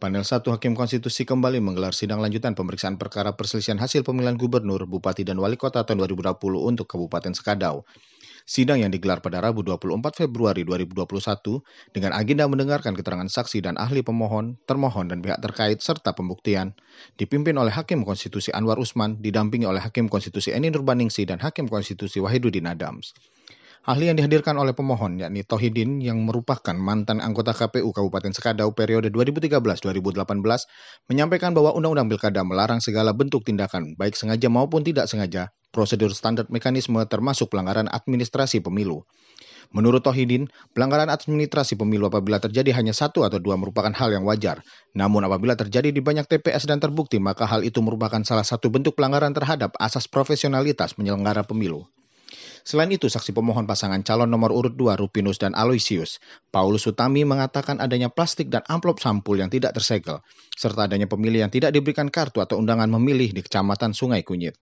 Panel satu Hakim Konstitusi kembali menggelar sidang lanjutan pemeriksaan perkara perselisihan hasil pemilihan gubernur, bupati, dan wali kota tahun 2020 untuk Kabupaten Sekadau. Sidang yang digelar pada Rabu 24 Februari 2021 dengan agenda mendengarkan keterangan saksi dan ahli pemohon, termohon, dan pihak terkait serta pembuktian dipimpin oleh Hakim Konstitusi Anwar Usman didampingi oleh Hakim Konstitusi Eni Nurbaningsi dan Hakim Konstitusi Wahidudin Adams. Ahli yang dihadirkan oleh pemohon yakni Tohidin yang merupakan mantan anggota KPU Kabupaten Sekadau periode 2013-2018 menyampaikan bahwa Undang-Undang Pilkada melarang segala bentuk tindakan baik sengaja maupun tidak sengaja, prosedur standar mekanisme termasuk pelanggaran administrasi pemilu. Menurut Tohidin, pelanggaran administrasi pemilu apabila terjadi hanya satu atau dua merupakan hal yang wajar. Namun apabila terjadi di banyak TPS dan terbukti, maka hal itu merupakan salah satu bentuk pelanggaran terhadap asas profesionalitas penyelenggara pemilu. Selain itu, saksi pemohon pasangan calon nomor urut 2 Rupinus dan Aloysius, Paulus Utami mengatakan adanya plastik dan amplop sampul yang tidak tersegel, serta adanya pemilih yang tidak diberikan kartu atau undangan memilih di Kecamatan Sungai Kunyit.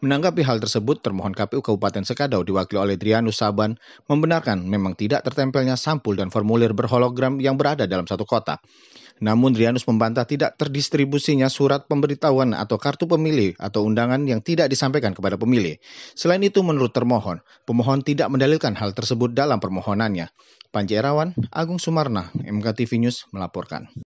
Menanggapi hal tersebut, termohon KPU Kabupaten Sekadau diwakili oleh Drianus Saban membenarkan memang tidak tertempelnya sampul dan formulir berhologram yang berada dalam satu kotak. Namun Rianus membantah tidak terdistribusinya surat pemberitahuan atau kartu pemilih atau undangan yang tidak disampaikan kepada pemilih. Selain itu menurut termohon, pemohon tidak mendalilkan hal tersebut dalam permohonannya. Panji Agung Sumarna, MKTV News melaporkan.